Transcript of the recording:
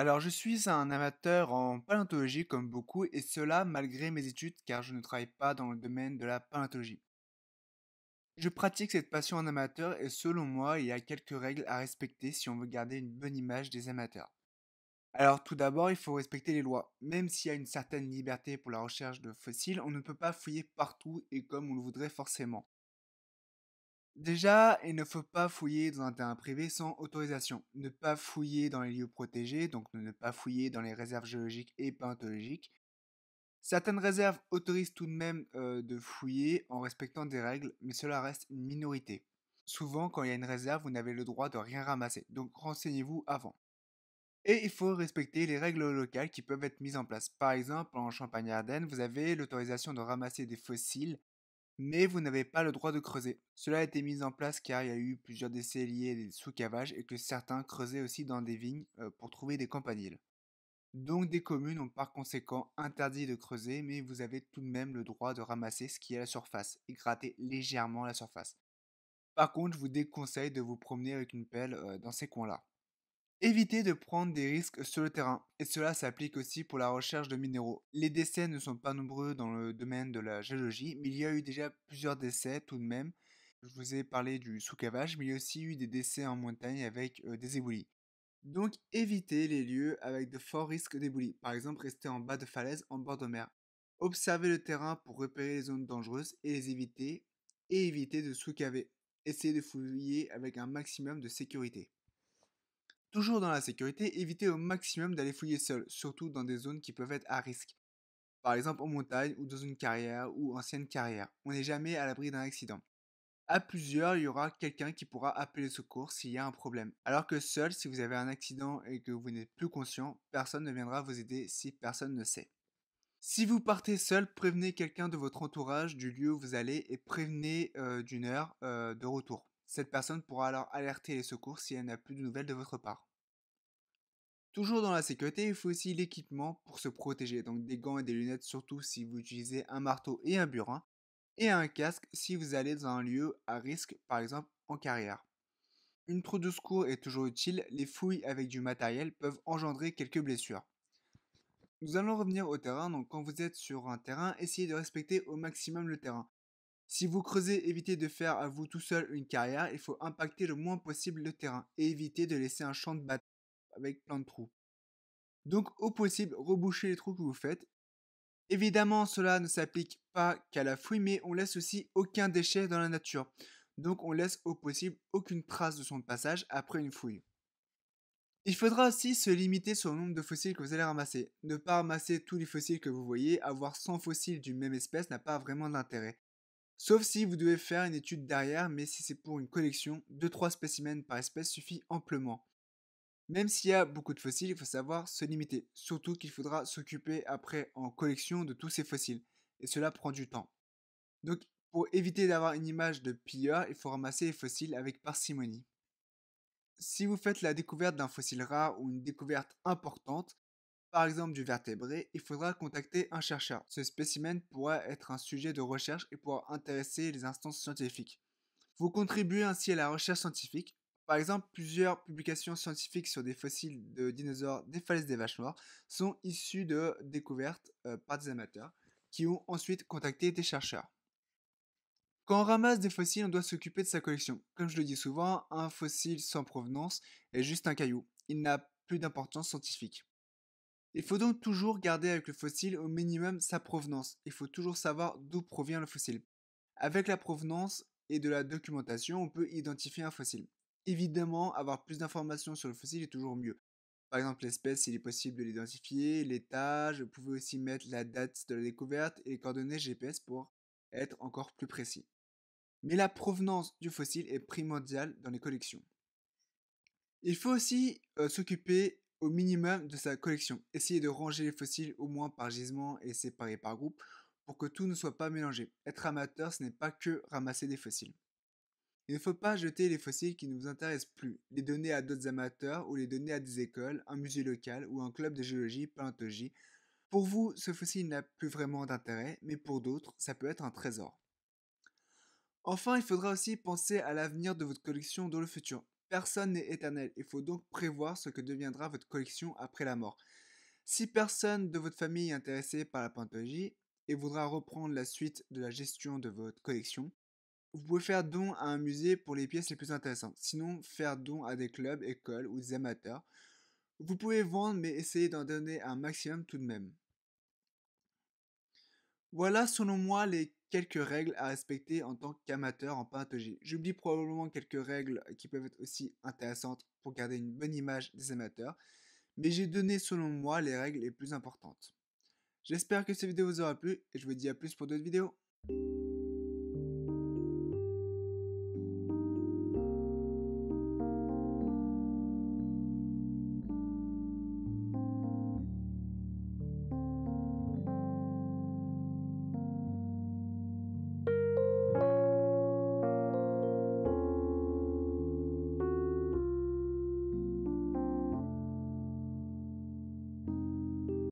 Alors, je suis un amateur en paléontologie comme beaucoup, et cela malgré mes études car je ne travaille pas dans le domaine de la paléontologie. Je pratique cette passion en amateur et selon moi, il y a quelques règles à respecter si on veut garder une bonne image des amateurs. Alors tout d'abord, il faut respecter les lois. Même s'il y a une certaine liberté pour la recherche de fossiles, on ne peut pas fouiller partout et comme on le voudrait forcément. Déjà, il ne faut pas fouiller dans un terrain privé sans autorisation. Ne pas fouiller dans les lieux protégés, donc ne pas fouiller dans les réserves géologiques et paléontologiques. Certaines réserves autorisent tout de même euh, de fouiller en respectant des règles, mais cela reste une minorité. Souvent, quand il y a une réserve, vous n'avez le droit de rien ramasser, donc renseignez-vous avant. Et il faut respecter les règles locales qui peuvent être mises en place. Par exemple, en Champagne-Ardenne, vous avez l'autorisation de ramasser des fossiles mais vous n'avez pas le droit de creuser. Cela a été mis en place car il y a eu plusieurs décès liés à des sous-cavages et que certains creusaient aussi dans des vignes pour trouver des campaniles. Donc des communes ont par conséquent interdit de creuser, mais vous avez tout de même le droit de ramasser ce qui est à la surface et gratter légèrement la surface. Par contre, je vous déconseille de vous promener avec une pelle dans ces coins-là. Évitez de prendre des risques sur le terrain, et cela s'applique aussi pour la recherche de minéraux. Les décès ne sont pas nombreux dans le domaine de la géologie, mais il y a eu déjà plusieurs décès tout de même. Je vous ai parlé du sous-cavage, mais il y a aussi eu des décès en montagne avec euh, des éboulis. Donc évitez les lieux avec de forts risques d'éboulis, par exemple rester en bas de falaise en bord de mer. Observez le terrain pour repérer les zones dangereuses et les éviter, et évitez de sous-caver. Essayez de fouiller avec un maximum de sécurité. Toujours dans la sécurité, évitez au maximum d'aller fouiller seul, surtout dans des zones qui peuvent être à risque. Par exemple en montagne ou dans une carrière ou ancienne carrière. On n'est jamais à l'abri d'un accident. À plusieurs, il y aura quelqu'un qui pourra appeler le secours s'il y a un problème. Alors que seul, si vous avez un accident et que vous n'êtes plus conscient, personne ne viendra vous aider si personne ne sait. Si vous partez seul, prévenez quelqu'un de votre entourage du lieu où vous allez et prévenez euh, d'une heure euh, de retour. Cette personne pourra alors alerter les secours si elle n'a plus de nouvelles de votre part. Toujours dans la sécurité, il faut aussi l'équipement pour se protéger, donc des gants et des lunettes surtout si vous utilisez un marteau et un burin, et un casque si vous allez dans un lieu à risque, par exemple en carrière. Une trou de secours est toujours utile, les fouilles avec du matériel peuvent engendrer quelques blessures. Nous allons revenir au terrain, donc quand vous êtes sur un terrain, essayez de respecter au maximum le terrain. Si vous creusez, évitez de faire à vous tout seul une carrière, il faut impacter le moins possible le terrain et éviter de laisser un champ de bataille avec plein de trous. Donc au possible, rebouchez les trous que vous faites. Évidemment, cela ne s'applique pas qu'à la fouille, mais on laisse aussi aucun déchet dans la nature. Donc on laisse au possible aucune trace de son passage après une fouille. Il faudra aussi se limiter sur le nombre de fossiles que vous allez ramasser. Ne pas ramasser tous les fossiles que vous voyez, avoir 100 fossiles d'une même espèce n'a pas vraiment d'intérêt. Sauf si vous devez faire une étude derrière, mais si c'est pour une collection, 2-3 spécimens par espèce suffit amplement. Même s'il y a beaucoup de fossiles, il faut savoir se limiter, surtout qu'il faudra s'occuper après en collection de tous ces fossiles, et cela prend du temps. Donc pour éviter d'avoir une image de pilleur, il faut ramasser les fossiles avec parcimonie. Si vous faites la découverte d'un fossile rare ou une découverte importante, par exemple du vertébré, il faudra contacter un chercheur. Ce spécimen pourra être un sujet de recherche et pourra intéresser les instances scientifiques. Vous contribuez ainsi à la recherche scientifique. Par exemple, plusieurs publications scientifiques sur des fossiles de dinosaures des falaises des vaches noires sont issues de découvertes euh, par des amateurs qui ont ensuite contacté des chercheurs. Quand on ramasse des fossiles, on doit s'occuper de sa collection. Comme je le dis souvent, un fossile sans provenance est juste un caillou. Il n'a plus d'importance scientifique. Il faut donc toujours garder avec le fossile au minimum sa provenance. Il faut toujours savoir d'où provient le fossile. Avec la provenance et de la documentation, on peut identifier un fossile. Évidemment, avoir plus d'informations sur le fossile est toujours mieux. Par exemple, l'espèce, il est possible de l'identifier, l'étage, vous pouvez aussi mettre la date de la découverte et les coordonnées GPS pour être encore plus précis. Mais la provenance du fossile est primordiale dans les collections. Il faut aussi euh, s'occuper au minimum de sa collection. Essayez de ranger les fossiles au moins par gisement et séparés par groupe pour que tout ne soit pas mélangé. Être amateur, ce n'est pas que ramasser des fossiles. Il ne faut pas jeter les fossiles qui ne vous intéressent plus, les donner à d'autres amateurs ou les donner à des écoles, un musée local ou un club de géologie, paléontologie. Pour vous, ce fossile n'a plus vraiment d'intérêt, mais pour d'autres, ça peut être un trésor. Enfin, il faudra aussi penser à l'avenir de votre collection dans le futur. Personne n'est éternel, il faut donc prévoir ce que deviendra votre collection après la mort. Si personne de votre famille est intéressé par la pantologie et voudra reprendre la suite de la gestion de votre collection, vous pouvez faire don à un musée pour les pièces les plus intéressantes, sinon faire don à des clubs, écoles ou des amateurs. Vous pouvez vendre mais essayez d'en donner un maximum tout de même. Voilà selon moi les quelques règles à respecter en tant qu'amateur en pathologie. J'oublie probablement quelques règles euh, qui peuvent être aussi intéressantes pour garder une bonne image des amateurs, mais j'ai donné selon moi les règles les plus importantes. J'espère que cette vidéo vous aura plu et je vous dis à plus pour d'autres vidéos.